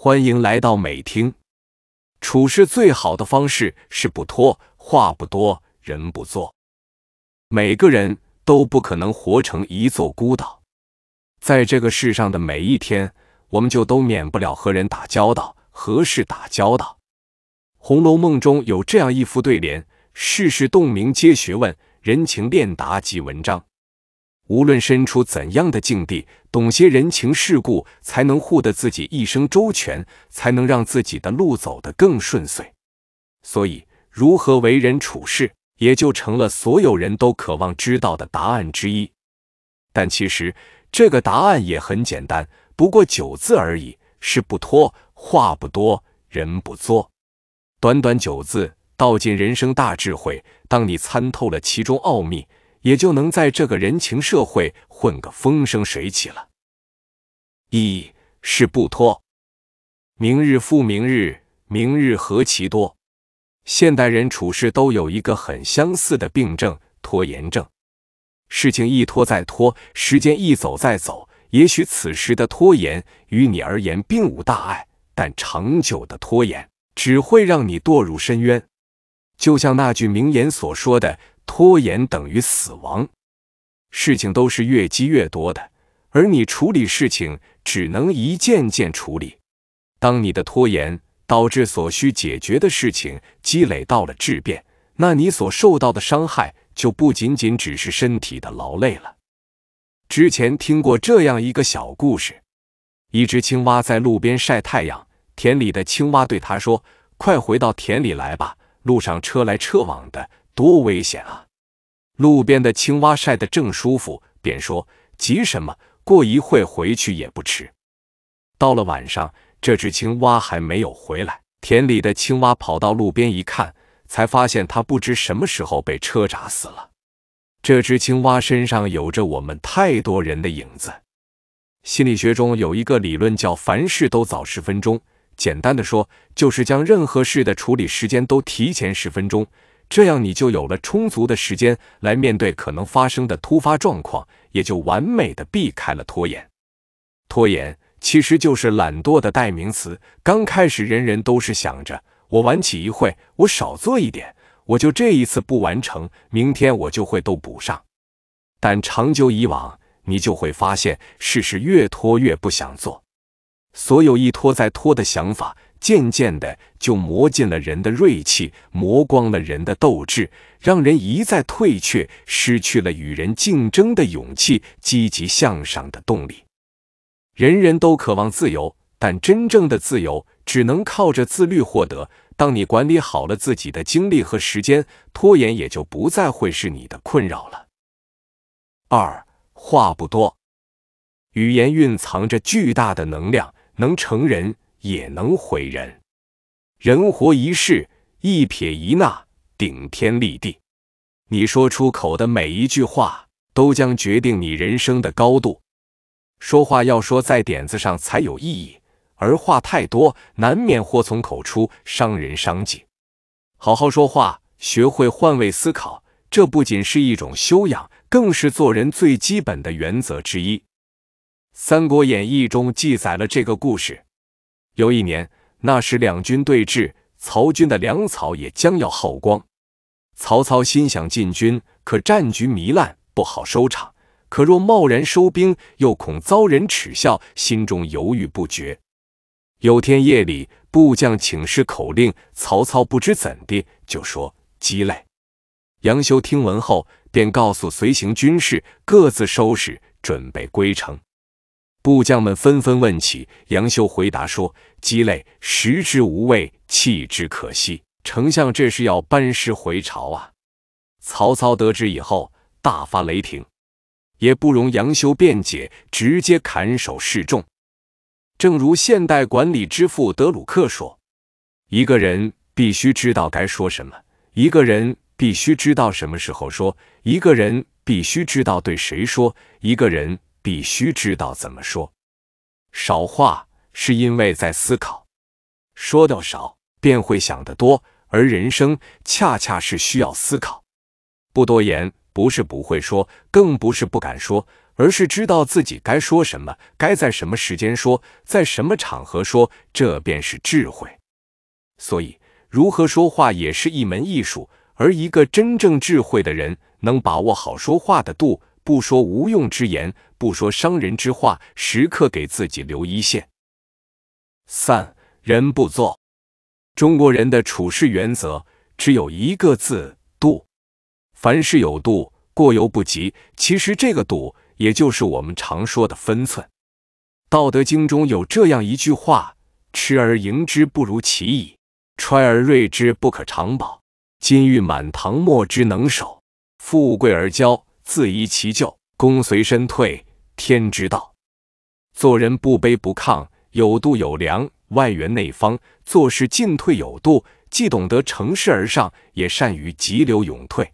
欢迎来到美听。处事最好的方式是不拖，话不多，人不做。每个人都不可能活成一座孤岛，在这个世上的每一天，我们就都免不了和人打交道，和事打交道。《红楼梦》中有这样一副对联：世事洞明皆学问，人情练达即文章。无论身处怎样的境地，懂些人情世故，才能护得自己一生周全，才能让自己的路走得更顺遂。所以，如何为人处事，也就成了所有人都渴望知道的答案之一。但其实，这个答案也很简单，不过九字而已：事不拖，话不多，人不作。短短九字，道尽人生大智慧。当你参透了其中奥秘，也就能在这个人情社会混个风生水起了。一是不拖，明日复明日，明日何其多。现代人处事都有一个很相似的病症——拖延症。事情一拖再拖，时间一走再走。也许此时的拖延于你而言并无大碍，但长久的拖延只会让你堕入深渊。就像那句名言所说的。拖延等于死亡，事情都是越积越多的，而你处理事情只能一件件处理。当你的拖延导致所需解决的事情积累到了质变，那你所受到的伤害就不仅仅只是身体的劳累了。之前听过这样一个小故事：一只青蛙在路边晒太阳，田里的青蛙对它说：“快回到田里来吧，路上车来车往的。”多危险啊！路边的青蛙晒得正舒服，便说：“急什么？过一会回去也不迟。”到了晚上，这只青蛙还没有回来。田里的青蛙跑到路边一看，才发现它不知什么时候被车轧死了。这只青蛙身上有着我们太多人的影子。心理学中有一个理论叫“凡事都早十分钟”，简单的说，就是将任何事的处理时间都提前十分钟。这样你就有了充足的时间来面对可能发生的突发状况，也就完美的避开了拖延。拖延其实就是懒惰的代名词。刚开始，人人都是想着我晚起一会，我少做一点，我就这一次不完成，明天我就会都补上。但长久以往，你就会发现，事事越拖越不想做，所有一拖再拖的想法。渐渐的就磨尽了人的锐气，磨光了人的斗志，让人一再退却，失去了与人竞争的勇气、积极向上的动力。人人都渴望自由，但真正的自由只能靠着自律获得。当你管理好了自己的精力和时间，拖延也就不再会是你的困扰了。二话不多，语言蕴藏着巨大的能量，能成人。也能毁人。人活一世，一撇一捺，顶天立地。你说出口的每一句话，都将决定你人生的高度。说话要说在点子上才有意义，而话太多，难免祸从口出，伤人伤己。好好说话，学会换位思考，这不仅是一种修养，更是做人最基本的原则之一。《三国演义》中记载了这个故事。有一年，那时两军对峙，曹军的粮草也将要耗光。曹操心想进军，可战局糜烂，不好收场；可若贸然收兵，又恐遭人耻笑，心中犹豫不决。有天夜里，部将请示口令，曹操不知怎地就说“鸡肋”。杨修听闻后，便告诉随行军士各自收拾，准备归城。部将们纷纷问起，杨修回答说：“鸡肋，食之无味，弃之可惜。”丞相这是要班师回朝啊！曹操得知以后大发雷霆，也不容杨修辩解，直接砍首示众。正如现代管理之父德鲁克说：“一个人必须知道该说什么，一个人必须知道什么时候说，一个人必须知道对谁说，一个人。”必须知道怎么说，少话是因为在思考，说的少便会想得多，而人生恰恰是需要思考。不多言不是不会说，更不是不敢说，而是知道自己该说什么，该在什么时间说，在什么场合说，这便是智慧。所以，如何说话也是一门艺术，而一个真正智慧的人能把握好说话的度。不说无用之言，不说伤人之话，时刻给自己留一线。三，人不做，中国人的处事原则只有一个字：度。凡事有度，过犹不及。其实这个度，也就是我们常说的分寸。道德经中有这样一句话：“痴而盈之，不如其已；揣而锐之，不可长保。金玉满堂，莫之能守；富贵而骄。”自遗其咎，功随身退，天之道。做人不卑不亢，有度有量，外圆内方，做事进退有度，既懂得乘势而上，也善于急流勇退。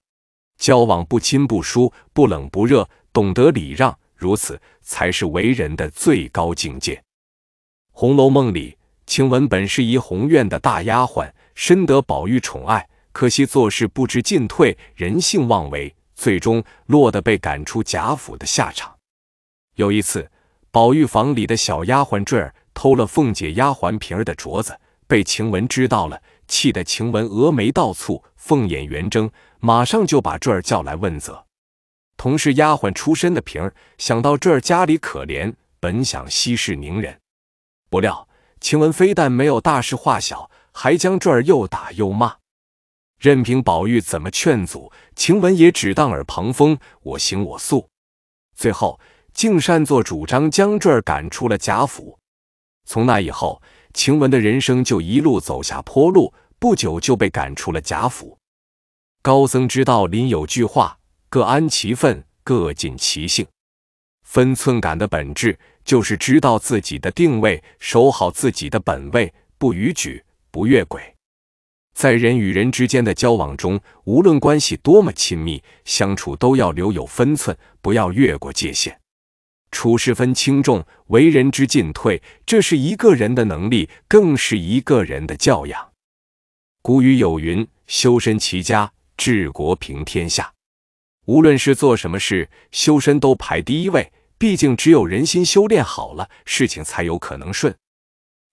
交往不亲不疏，不冷不热，懂得礼让，如此才是为人的最高境界。《红楼梦》里，晴雯本是怡红院的大丫鬟，深得宝玉宠爱，可惜做事不知进退，人性妄为。最终落得被赶出贾府的下场。有一次，宝玉房里的小丫鬟坠儿偷了凤姐丫鬟平儿的镯子，被晴雯知道了，气得晴雯峨眉倒蹙，凤眼圆睁，马上就把坠儿叫来问责。同是丫鬟出身的平儿想到这儿家里可怜，本想息事宁人，不料晴雯非但没有大事化小，还将坠儿又打又骂。任凭宝玉怎么劝阻，晴雯也只当耳旁风，我行我素。最后，竟擅作主张将坠儿赶出了贾府。从那以后，晴雯的人生就一路走下坡路，不久就被赶出了贾府。高僧知道林有句话：“各安其分，各尽其性。”分寸感的本质就是知道自己的定位，守好自己的本位，不逾矩，不越轨。在人与人之间的交往中，无论关系多么亲密，相处都要留有分寸，不要越过界限。处事分轻重，为人知进退，这是一个人的能力，更是一个人的教养。古语有云：“修身齐家，治国平天下。”无论是做什么事，修身都排第一位。毕竟，只有人心修炼好了，事情才有可能顺。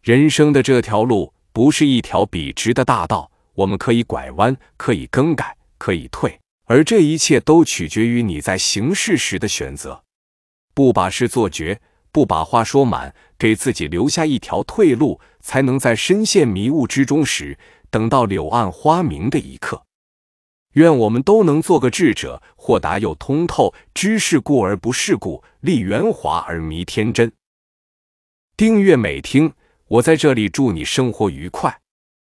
人生的这条路，不是一条笔直的大道。我们可以拐弯，可以更改，可以退，而这一切都取决于你在行事时的选择。不把事做绝，不把话说满，给自己留下一条退路，才能在深陷迷雾之中时，等到柳暗花明的一刻。愿我们都能做个智者，豁达又通透，知世故而不世故，立圆滑而迷天真。订阅美听，我在这里祝你生活愉快。